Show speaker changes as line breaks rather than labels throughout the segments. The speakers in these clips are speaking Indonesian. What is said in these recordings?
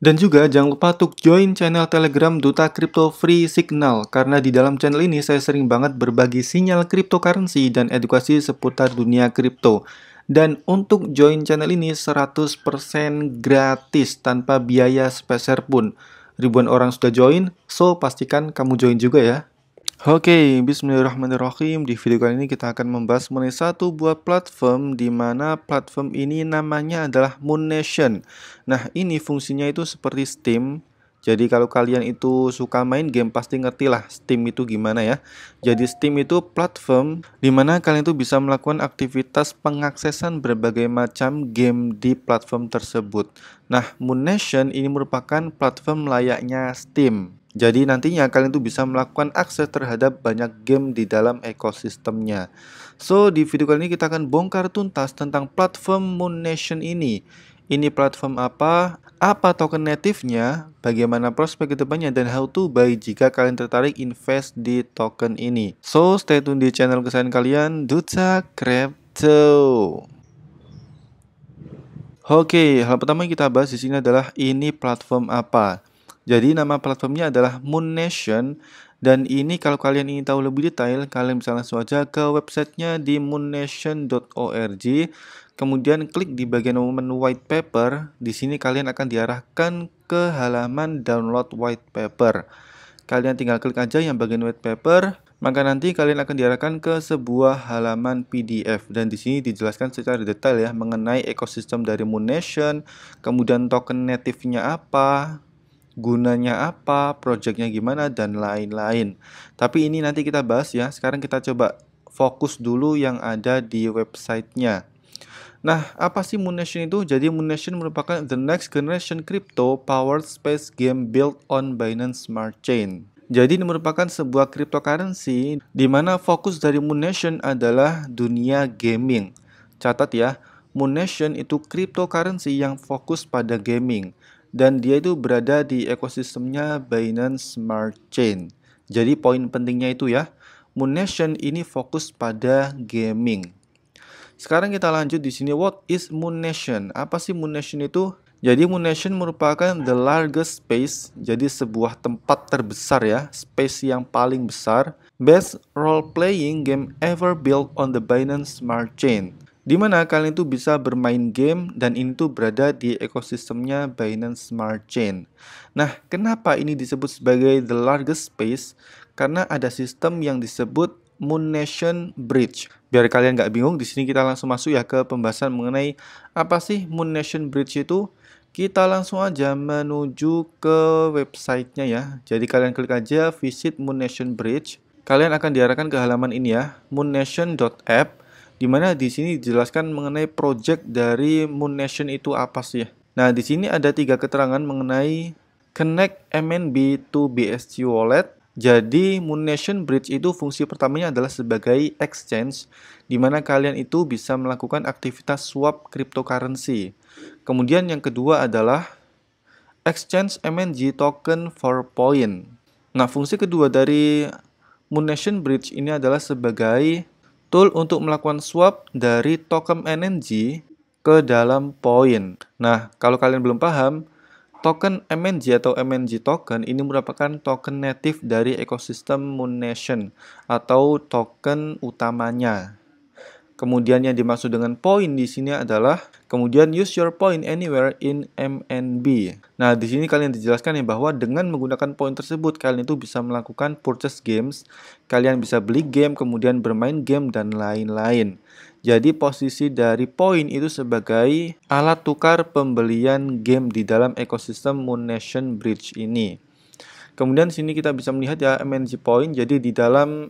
Dan juga jangan lupa untuk join channel Telegram Duta Crypto Free Signal karena di dalam channel ini saya sering banget berbagi sinyal cryptocurrency dan edukasi seputar dunia kripto. Dan untuk join channel ini 100% gratis tanpa biaya speser pun. Ribuan orang sudah join, so pastikan kamu join juga ya. Oke, okay, bismillahirrahmanirrahim. Di video kali ini kita akan membahas mengenai satu buah platform di mana platform ini namanya adalah Moon Nation. Nah, ini fungsinya itu seperti Steam. Jadi kalau kalian itu suka main game pasti ngerti lah Steam itu gimana ya. Jadi Steam itu platform di mana kalian itu bisa melakukan aktivitas pengaksesan berbagai macam game di platform tersebut. Nah, Moon Nation ini merupakan platform layaknya Steam jadi nantinya kalian tuh bisa melakukan akses terhadap banyak game di dalam ekosistemnya. So, di video kali ini kita akan bongkar tuntas tentang platform Moon Nation ini. Ini platform apa? Apa token native-nya? Bagaimana prospek kedepannya dan how to buy jika kalian tertarik invest di token ini. So, stay tune di channel kesayangan kalian, Duta Crypto. Oke, hal pertama yang kita bahas di sini adalah ini platform apa. Jadi nama platformnya adalah Moon Nation dan ini kalau kalian ingin tahu lebih detail, kalian bisa langsung aja ke websitenya di moonnation.org. Kemudian klik di bagian menu white paper. Di sini kalian akan diarahkan ke halaman download white paper. Kalian tinggal klik aja yang bagian white paper, maka nanti kalian akan diarahkan ke sebuah halaman PDF dan di sini dijelaskan secara detail ya mengenai ekosistem dari Moon Nation, kemudian token native-nya apa, gunanya apa, projectnya gimana, dan lain-lain. Tapi ini nanti kita bahas ya, sekarang kita coba fokus dulu yang ada di websitenya. Nah, apa sih Moon Nation itu? Jadi Moon Nation merupakan the next generation crypto powered space game built on Binance Smart Chain. Jadi ini merupakan sebuah cryptocurrency di mana fokus dari Moon Nation adalah dunia gaming. Catat ya, Moon Nation itu cryptocurrency yang fokus pada gaming dan dia itu berada di ekosistemnya Binance Smart Chain. Jadi poin pentingnya itu ya, Moon Nation ini fokus pada gaming. Sekarang kita lanjut di sini what is Moon Nation? Apa sih Moon Nation itu? Jadi Moon Nation merupakan the largest space, jadi sebuah tempat terbesar ya, space yang paling besar, best role playing game ever built on the Binance Smart Chain. Di mana kalian itu bisa bermain game dan ini tuh berada di ekosistemnya Binance Smart Chain. Nah, kenapa ini disebut sebagai the largest space? Karena ada sistem yang disebut Moon Nation Bridge. Biar kalian nggak bingung, di sini kita langsung masuk ya ke pembahasan mengenai apa sih Moon Nation Bridge itu. Kita langsung aja menuju ke websitenya ya. Jadi kalian klik aja visit Moon Nation Bridge. Kalian akan diarahkan ke halaman ini ya, moonnation.app dimana di sini dijelaskan mengenai project dari Moon Nation itu apa sih ya? Nah, di sini ada tiga keterangan mengenai connect MNB to BSC wallet. Jadi Moon Nation Bridge itu fungsi pertamanya adalah sebagai exchange di mana kalian itu bisa melakukan aktivitas swap cryptocurrency. Kemudian yang kedua adalah exchange MNG token for point. Nah, fungsi kedua dari Moon Nation Bridge ini adalah sebagai tool untuk melakukan swap dari token MNG ke dalam poin. Nah, kalau kalian belum paham, token MNG atau MNG token ini merupakan token native dari ekosistem Moon Nation atau token utamanya Kemudian yang dimaksud dengan point di sini adalah kemudian use your point anywhere in MNB. Nah, di sini kalian dijelaskan ya bahwa dengan menggunakan point tersebut kalian itu bisa melakukan purchase games, kalian bisa beli game, kemudian bermain game dan lain-lain. Jadi posisi dari poin itu sebagai alat tukar pembelian game di dalam ekosistem Moon Nation Bridge ini. Kemudian sini kita bisa melihat ya MNG Point. Jadi di dalam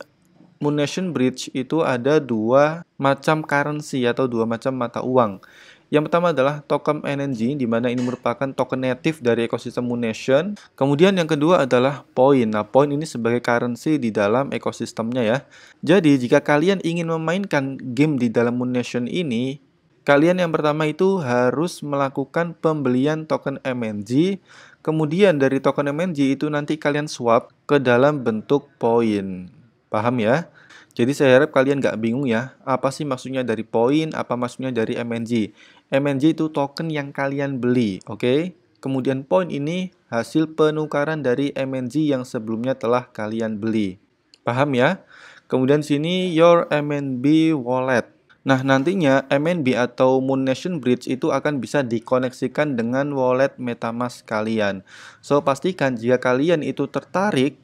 Moon Nation Bridge itu ada dua macam currency atau dua macam mata uang. Yang pertama adalah token NNG, di mana ini merupakan token native dari ekosistem Moon Nation. Kemudian yang kedua adalah Point. Nah, Point ini sebagai currency di dalam ekosistemnya ya. Jadi, jika kalian ingin memainkan game di dalam Moon Nation ini, kalian yang pertama itu harus melakukan pembelian token MNG. Kemudian dari token MNG itu nanti kalian swap ke dalam bentuk Point. Paham ya? Jadi saya harap kalian nggak bingung ya, apa sih maksudnya dari poin, apa maksudnya dari MNG. MNG itu token yang kalian beli, oke? Okay? Kemudian poin ini hasil penukaran dari MNG yang sebelumnya telah kalian beli. Paham ya? Kemudian sini your MNB wallet. Nah, nantinya MNB atau Moon Nation Bridge itu akan bisa dikoneksikan dengan wallet MetaMask kalian. So, pastikan jika kalian itu tertarik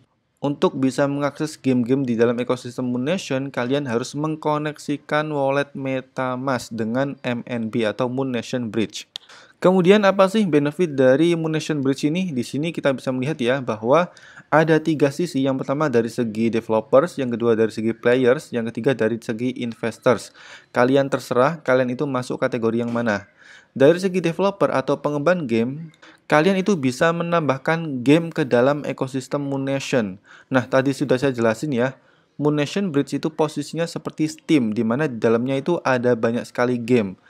untuk bisa mengakses game-game di dalam ekosistem Moon Nation, kalian harus mengkoneksikan wallet MetaMask dengan MNB atau Moon Nation Bridge. Kemudian apa sih benefit dari Moon Nation Bridge ini? Di sini kita bisa melihat ya bahwa ada tiga sisi. Yang pertama dari segi developers, yang kedua dari segi players, yang ketiga dari segi investors. Kalian terserah kalian itu masuk kategori yang mana. Dari segi developer atau pengembang game, kalian itu bisa menambahkan game ke dalam ekosistem Moon Nation. Nah, tadi sudah saya jelasin ya, Moon Nation Bridge itu posisinya seperti Steam, di mana di dalamnya itu ada banyak sekali game.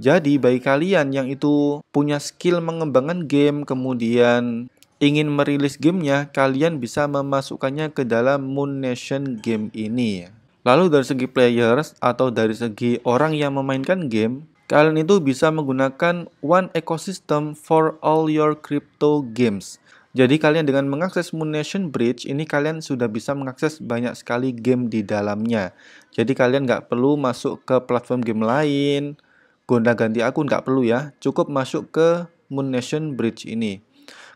Jadi, bagi kalian yang itu punya skill mengembangkan game, kemudian ingin merilis gamenya, kalian bisa memasukkannya ke dalam Moon Nation game ini. Lalu dari segi players atau dari segi orang yang memainkan game, Kalian itu bisa menggunakan one ecosystem for all your crypto games. Jadi kalian dengan mengakses Moon Nation Bridge ini kalian sudah bisa mengakses banyak sekali game di dalamnya. Jadi kalian nggak perlu masuk ke platform game lain, gonta ganti akun nggak perlu ya. Cukup masuk ke Moon Nation Bridge ini.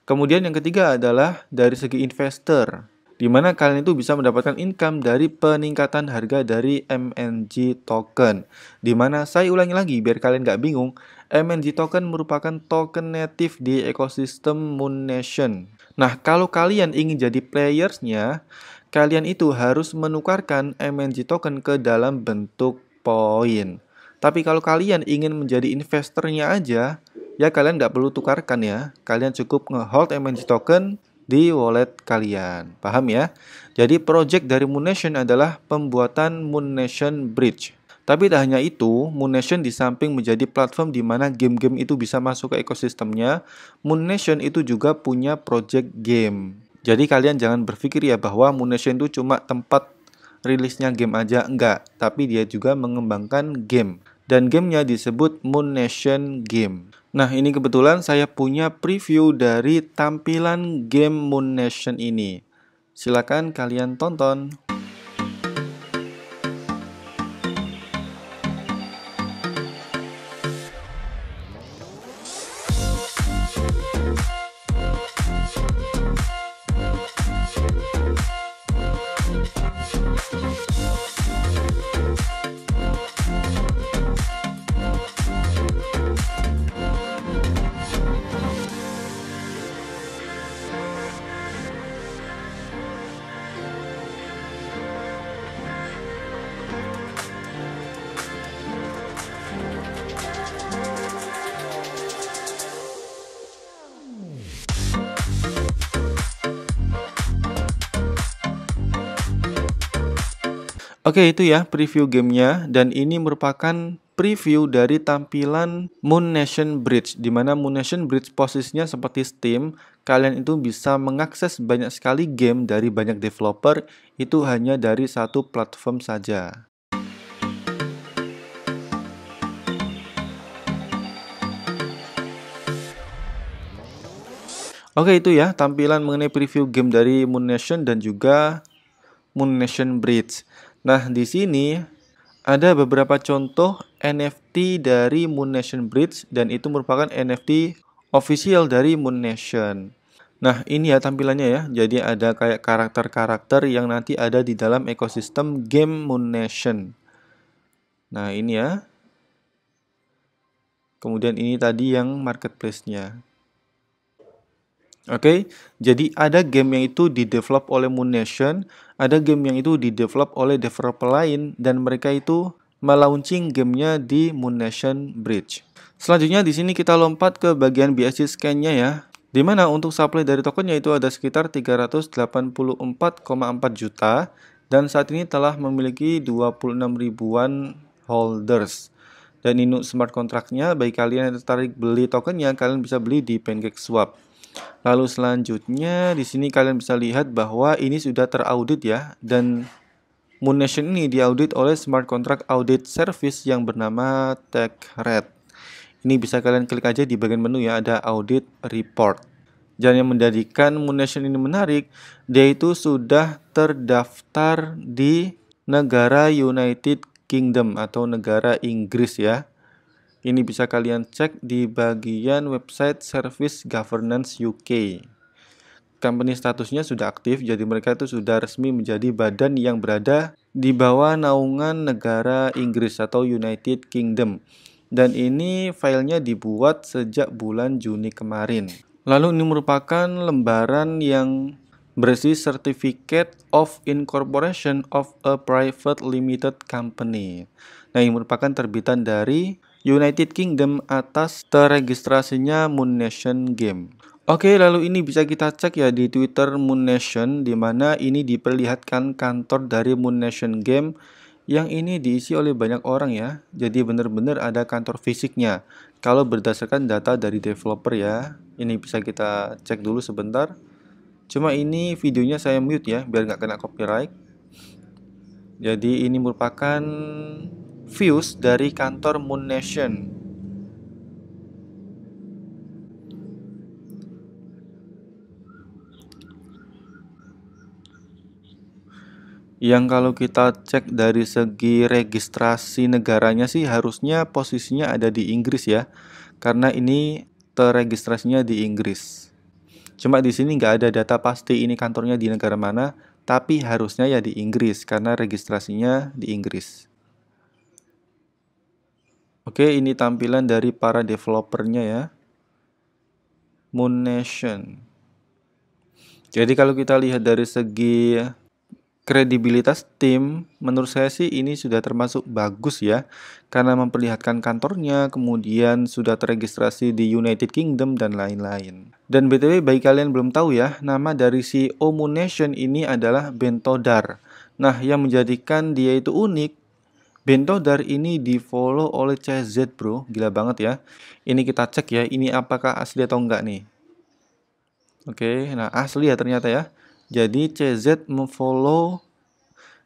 Kemudian yang ketiga adalah dari segi investor di mana kalian itu bisa mendapatkan income dari peningkatan harga dari MNG token. Di mana saya ulangi lagi biar kalian nggak bingung, MNG token merupakan token native di ekosistem Moon Nation. Nah, kalau kalian ingin jadi playersnya, kalian itu harus menukarkan MNG token ke dalam bentuk poin. Tapi kalau kalian ingin menjadi investornya aja, ya kalian nggak perlu tukarkan ya. Kalian cukup ngehold MNG token, di wallet kalian. Paham ya? Jadi project dari Moon Nation adalah pembuatan Moon Nation Bridge. Tapi tak hanya itu, Moon Nation di samping menjadi platform di mana game-game itu bisa masuk ke ekosistemnya, Moon Nation itu juga punya project game. Jadi kalian jangan berpikir ya bahwa Moon Nation itu cuma tempat rilisnya game aja, enggak. Tapi dia juga mengembangkan game. Dan gamenya disebut Moon Nation Game. Nah, ini kebetulan saya punya preview dari tampilan game Moon Nation ini. Silakan kalian tonton. Oke itu ya preview gamenya dan ini merupakan preview dari tampilan Moon Nation Bridge di mana Moon Nation Bridge posisinya seperti Steam kalian itu bisa mengakses banyak sekali game dari banyak developer itu hanya dari satu platform saja. Oke itu ya tampilan mengenai preview game dari Moon Nation dan juga Moon Nation Bridge. Nah, di sini ada beberapa contoh NFT dari Moon Nation Bridge dan itu merupakan NFT official dari Moon Nation. Nah, ini ya tampilannya ya. Jadi ada kayak karakter-karakter yang nanti ada di dalam ekosistem game Moon Nation. Nah, ini ya. Kemudian ini tadi yang marketplace-nya. Oke, okay? jadi ada game yang itu didevelop oleh Moon Nation, ada game yang itu didevelop oleh developer lain, dan mereka itu melaunching gamenya di Moon Nation Bridge. Selanjutnya di sini kita lompat ke bagian BSC scan-nya ya, di mana untuk supply dari tokennya itu ada sekitar 384,4 juta, dan saat ini telah memiliki 26 ribuan holders dan ini smart kontraknya. Bagi kalian yang tertarik beli tokennya, kalian bisa beli di PancakeSwap. Lalu selanjutnya di sini kalian bisa lihat bahwa ini sudah teraudit ya dan Moon Nation ini diaudit oleh smart contract audit service yang bernama TechRed. Ini bisa kalian klik aja di bagian menu ya ada audit report. Dan yang menjadikan Moon Nation ini menarik, dia itu sudah terdaftar di negara United Kingdom atau negara Inggris ya. Ini bisa kalian cek di bagian website Service Governance UK. Company statusnya sudah aktif, jadi mereka itu sudah resmi menjadi badan yang berada di bawah naungan negara Inggris atau United Kingdom. Dan ini filenya dibuat sejak bulan Juni kemarin. Lalu ini merupakan lembaran yang berisi Certificate of Incorporation of a Private Limited Company. Nah, ini merupakan terbitan dari United Kingdom atas terregistrasinya Moon Nation Game. Oke, lalu ini bisa kita cek ya di Twitter Moon Nation, di mana ini diperlihatkan kantor dari Moon Nation Game yang ini diisi oleh banyak orang ya. Jadi benar-benar ada kantor fisiknya. Kalau berdasarkan data dari developer ya, ini bisa kita cek dulu sebentar. Cuma ini videonya saya mute ya, biar nggak kena copyright. Jadi ini merupakan views dari kantor Moon Nation. Yang kalau kita cek dari segi registrasi negaranya sih harusnya posisinya ada di Inggris ya. Karena ini terregistrasinya di Inggris. Cuma di sini nggak ada data pasti ini kantornya di negara mana, tapi harusnya ya di Inggris karena registrasinya di Inggris. Oke, ini tampilan dari para developernya ya. Moon Nation. Jadi kalau kita lihat dari segi kredibilitas tim, menurut saya sih ini sudah termasuk bagus ya, karena memperlihatkan kantornya, kemudian sudah terregistrasi di United Kingdom dan lain-lain. Dan btw, bagi kalian belum tahu ya, nama dari si e Moon Nation ini adalah Bentodar. Nah, yang menjadikan dia itu unik Bento dari ini di follow oleh CZ bro, gila banget ya. Ini kita cek ya, ini apakah asli atau enggak nih. Oke, nah asli ya ternyata ya. Jadi CZ memfollow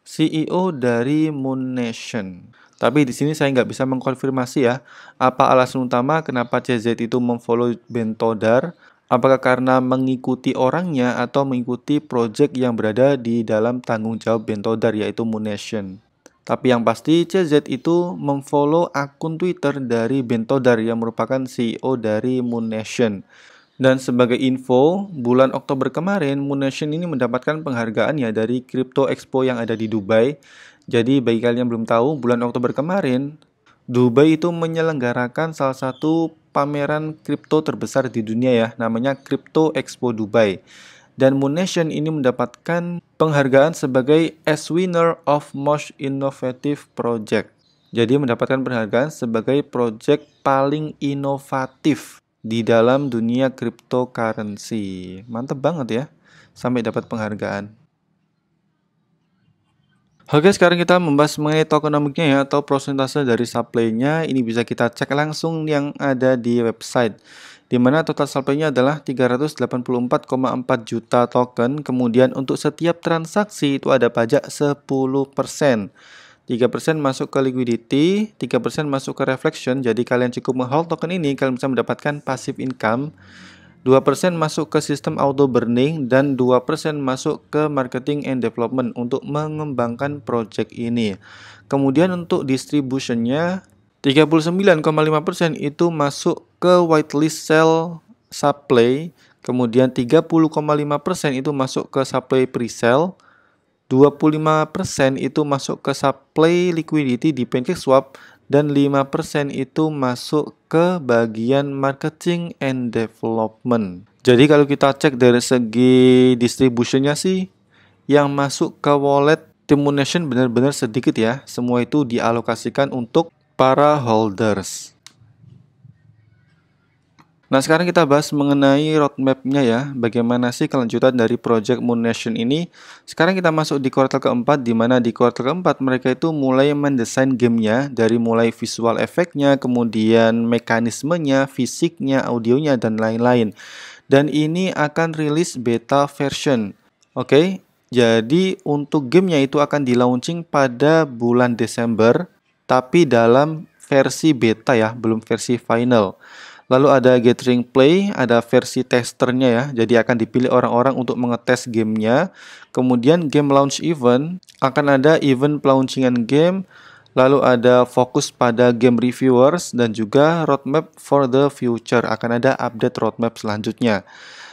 CEO dari Moon Nation. Tapi di sini saya nggak bisa mengkonfirmasi ya, apa alasan utama kenapa CZ itu memfollow Bento Dar? apakah karena mengikuti orangnya atau mengikuti project yang berada di dalam tanggung jawab Bento Bentodar yaitu Moon Nation. Tapi yang pasti CZ itu memfollow akun Twitter dari Bentodar yang merupakan CEO dari Moon Nation. Dan sebagai info, bulan Oktober kemarin Moon Nation ini mendapatkan penghargaan ya dari Crypto Expo yang ada di Dubai. Jadi bagi kalian yang belum tahu, bulan Oktober kemarin Dubai itu menyelenggarakan salah satu pameran kripto terbesar di dunia ya, namanya Crypto Expo Dubai dan Moon Nation ini mendapatkan penghargaan sebagai As Winner of Most Innovative Project. Jadi mendapatkan penghargaan sebagai project paling inovatif di dalam dunia cryptocurrency. Mantep banget ya, sampai dapat penghargaan. Oke, sekarang kita membahas mengenai tokenomiknya ya, atau prosentase dari supply-nya. Ini bisa kita cek langsung yang ada di website di mana total supply adalah 384,4 juta token. Kemudian untuk setiap transaksi itu ada pajak 10%. 3% masuk ke liquidity, 3% masuk ke reflection. Jadi kalian cukup menghold token ini kalian bisa mendapatkan passive income. 2% masuk ke sistem auto burning dan 2% masuk ke marketing and development untuk mengembangkan project ini. Kemudian untuk distributionnya 39,5% itu masuk ke whitelist sell supply, kemudian 30,5% itu masuk ke supply pre-sell, 25% itu masuk ke supply liquidity di pancake swap, dan 5% itu masuk ke bagian marketing and development. Jadi kalau kita cek dari segi distributionnya sih, yang masuk ke wallet Timun Nation benar-benar sedikit ya. Semua itu dialokasikan untuk para holders. Nah sekarang kita bahas mengenai roadmapnya ya, bagaimana sih kelanjutan dari Project Moon Nation ini. Sekarang kita masuk di kuartal keempat, di mana di kuartal keempat mereka itu mulai mendesain gamenya, dari mulai visual efeknya, kemudian mekanismenya, fisiknya, audionya, dan lain-lain. Dan ini akan rilis beta version. Oke, okay? jadi untuk gamenya itu akan di launching pada bulan Desember tapi dalam versi beta ya, belum versi final. Lalu ada gathering play, ada versi testernya ya. Jadi akan dipilih orang-orang untuk mengetes gamenya. Kemudian game launch event, akan ada event pelaunchingan game, lalu ada fokus pada game reviewers dan juga roadmap for the future. Akan ada update roadmap selanjutnya.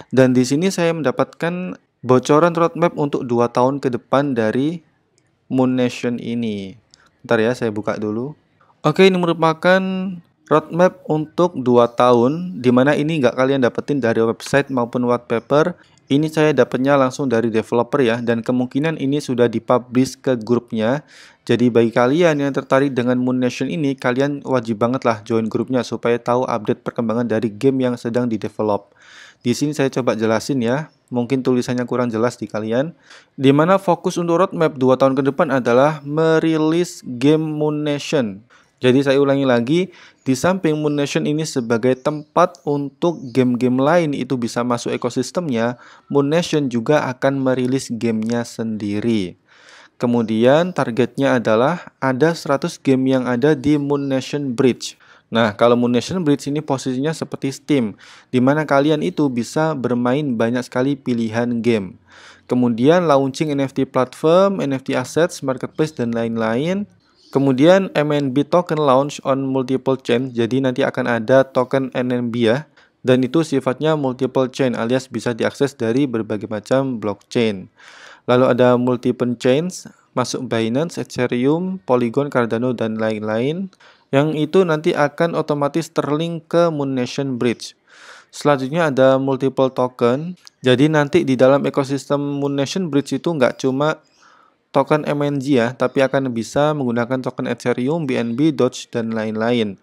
Dan di sini saya mendapatkan bocoran roadmap untuk 2 tahun ke depan dari Moon Nation ini. Ntar ya, saya buka dulu. Oke, ini merupakan roadmap untuk 2 tahun, dimana ini nggak kalian dapetin dari website maupun wallpaper. Ini saya dapatnya langsung dari developer ya, dan kemungkinan ini sudah dipublish ke grupnya. Jadi bagi kalian yang tertarik dengan Moon Nation ini, kalian wajib banget lah join grupnya supaya tahu update perkembangan dari game yang sedang di develop. Di sini saya coba jelasin ya mungkin tulisannya kurang jelas di kalian, di mana fokus untuk roadmap 2 tahun ke depan adalah merilis game Moon Nation. Jadi saya ulangi lagi, di samping Moon Nation ini sebagai tempat untuk game-game lain itu bisa masuk ekosistemnya, Moon Nation juga akan merilis gamenya sendiri. Kemudian targetnya adalah ada 100 game yang ada di Moon Nation Bridge. Nah, kalau Moon Nation Bridge ini posisinya seperti Steam, di mana kalian itu bisa bermain banyak sekali pilihan game. Kemudian launching NFT platform, NFT assets, marketplace, dan lain-lain. Kemudian MNB token launch on multiple chain, jadi nanti akan ada token NNB ya. Dan itu sifatnya multiple chain alias bisa diakses dari berbagai macam blockchain. Lalu ada multiple chains, masuk Binance, Ethereum, Polygon, Cardano, dan lain-lain yang itu nanti akan otomatis terlink ke Moon Nation Bridge. Selanjutnya ada multiple token. Jadi nanti di dalam ekosistem Moon Nation Bridge itu nggak cuma token MNG ya, tapi akan bisa menggunakan token Ethereum, BNB, Doge, dan lain-lain.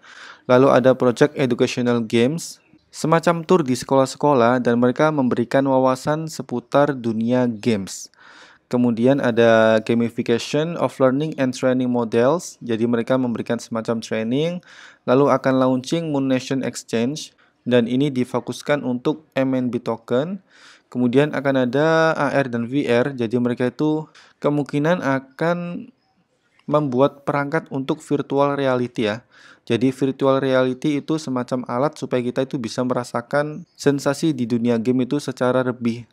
Lalu ada project educational games, semacam tour di sekolah-sekolah dan mereka memberikan wawasan seputar dunia games. Kemudian ada gamification of learning and training models. Jadi mereka memberikan semacam training, lalu akan launching Moon Nation Exchange dan ini difokuskan untuk MNB token. Kemudian akan ada AR dan VR. Jadi mereka itu kemungkinan akan membuat perangkat untuk virtual reality ya. Jadi virtual reality itu semacam alat supaya kita itu bisa merasakan sensasi di dunia game itu secara lebih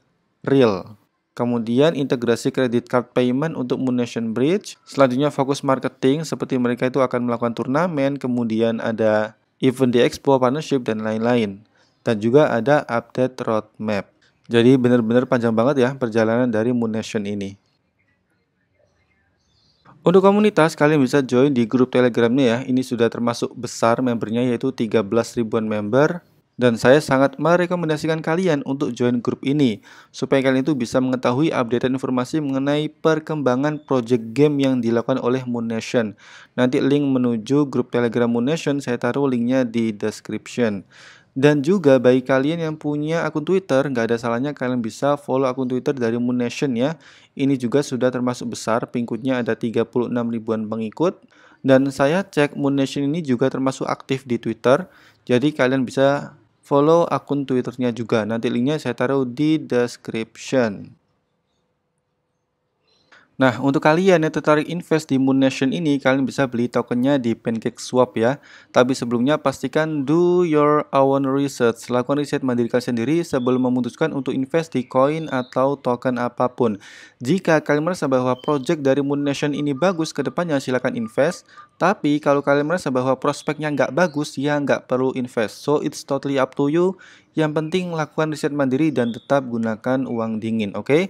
real Kemudian integrasi kredit card payment untuk Moon Nation Bridge. Selanjutnya fokus marketing seperti mereka itu akan melakukan turnamen, kemudian ada event di expo, partnership, dan lain-lain. Dan juga ada update roadmap. Jadi benar-benar panjang banget ya perjalanan dari Moon Nation ini. Untuk komunitas, kalian bisa join di grup telegramnya ya. Ini sudah termasuk besar membernya yaitu 13 ribuan member dan saya sangat merekomendasikan kalian untuk join grup ini, supaya kalian itu bisa mengetahui update dan informasi mengenai perkembangan project game yang dilakukan oleh Moon Nation. Nanti link menuju grup Telegram Moon Nation, saya taruh linknya di description. Dan juga bagi kalian yang punya akun Twitter, nggak ada salahnya kalian bisa follow akun Twitter dari Moon Nation ya. Ini juga sudah termasuk besar, pengikutnya ada 36 ribuan pengikut. Dan saya cek Moon Nation ini juga termasuk aktif di Twitter, jadi kalian bisa follow akun Twitternya juga. Nanti linknya saya taruh di description. Nah, untuk kalian yang tertarik invest di Moon Nation ini, kalian bisa beli tokennya di Pancake Swap ya. Tapi sebelumnya pastikan do your own research. Lakukan riset mandiri kalian sendiri sebelum memutuskan untuk invest di koin atau token apapun. Jika kalian merasa bahwa project dari Moon Nation ini bagus ke depannya, silakan invest. Tapi kalau kalian merasa bahwa prospeknya nggak bagus, ya nggak perlu invest. So it's totally up to you. Yang penting lakukan riset mandiri dan tetap gunakan uang dingin, oke? Okay?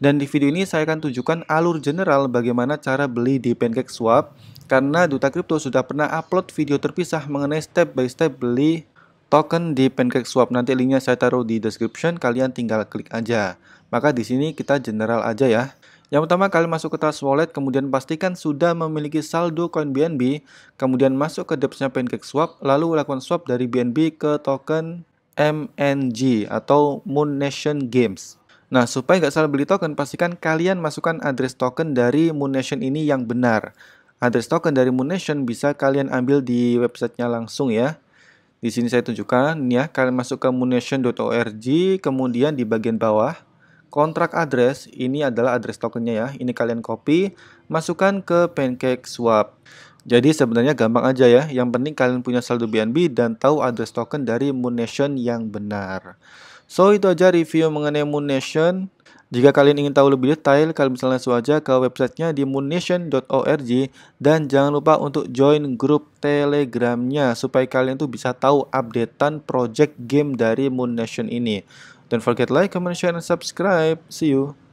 Dan di video ini saya akan tunjukkan alur general bagaimana cara beli di Pancake Swap karena Duta Crypto sudah pernah upload video terpisah mengenai step by step beli token di Pancake Swap. Nanti linknya saya taruh di description, kalian tinggal klik aja. Maka di sini kita general aja ya. Yang pertama kalian masuk ke tas Wallet, kemudian pastikan sudah memiliki saldo koin BNB, kemudian masuk ke depsnya Pancake Swap, lalu lakukan swap dari BNB ke token MNG atau Moon Nation Games. Nah, supaya nggak salah beli token, pastikan kalian masukkan address token dari Moon Nation ini yang benar. Address token dari Moon Nation bisa kalian ambil di websitenya langsung ya. Di sini saya tunjukkan ya, kalian masuk ke moonnation.org, kemudian di bagian bawah, kontrak address, ini adalah address tokennya ya. Ini kalian copy, masukkan ke PancakeSwap. Jadi sebenarnya gampang aja ya, yang penting kalian punya saldo BNB dan tahu address token dari Moon Nation yang benar. So itu aja review mengenai Moon Nation. Jika kalian ingin tahu lebih detail, kalian bisa langsung aja ke websitenya di moonnation.org dan jangan lupa untuk join grup telegramnya supaya kalian tuh bisa tahu updatean project game dari Moon Nation ini. Don't forget like, comment, share, and subscribe. See you!